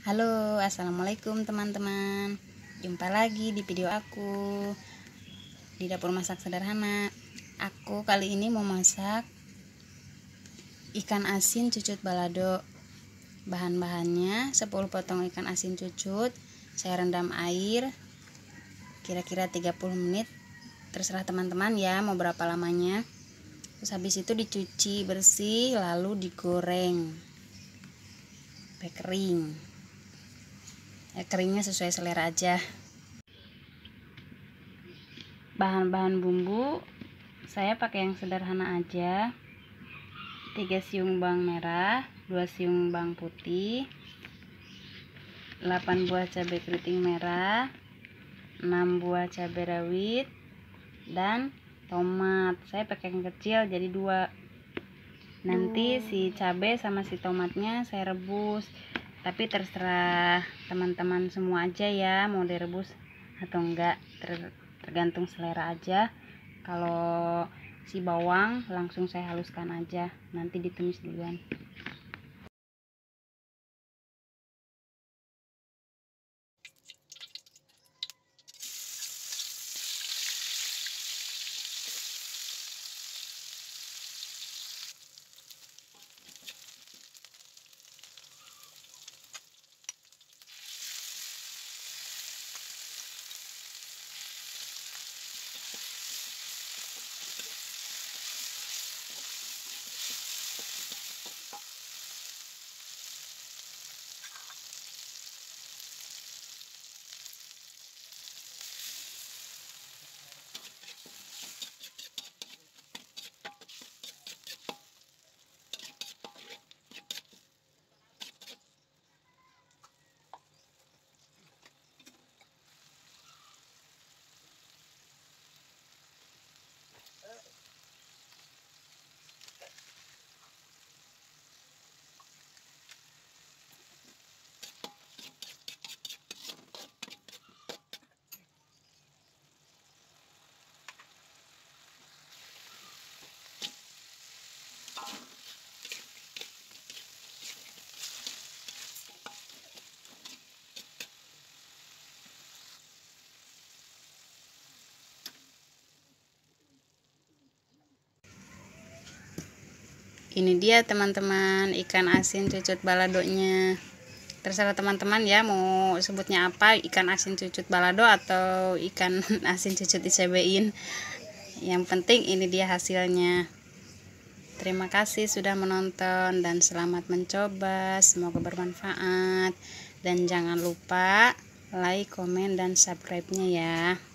Halo, assalamualaikum teman-teman. Jumpa lagi di video aku di dapur masak sederhana. Aku kali ini mau masak ikan asin cucut balado. Bahan-bahannya 10 potong ikan asin cucut, saya rendam air kira-kira 30 menit. Terserah teman-teman ya mau berapa lamanya. Terus habis itu dicuci bersih lalu digoreng. Sampai kering. Ya, keringnya sesuai selera aja bahan-bahan bumbu saya pakai yang sederhana aja 3 siung bawang merah 2 siung bawang putih 8 buah cabai keriting merah 6 buah cabai rawit dan tomat saya pakai yang kecil jadi dua nanti oh. si cabai sama si tomatnya saya rebus tapi terserah teman-teman semua aja ya mau direbus atau enggak ter tergantung selera aja kalau si bawang langsung saya haluskan aja nanti ditumis duluan ini dia teman-teman ikan asin cucut baladonya terserah teman-teman ya mau sebutnya apa ikan asin cucut balado atau ikan asin cucut icbin yang penting ini dia hasilnya terima kasih sudah menonton dan selamat mencoba semoga bermanfaat dan jangan lupa like, komen, dan subscribe-nya ya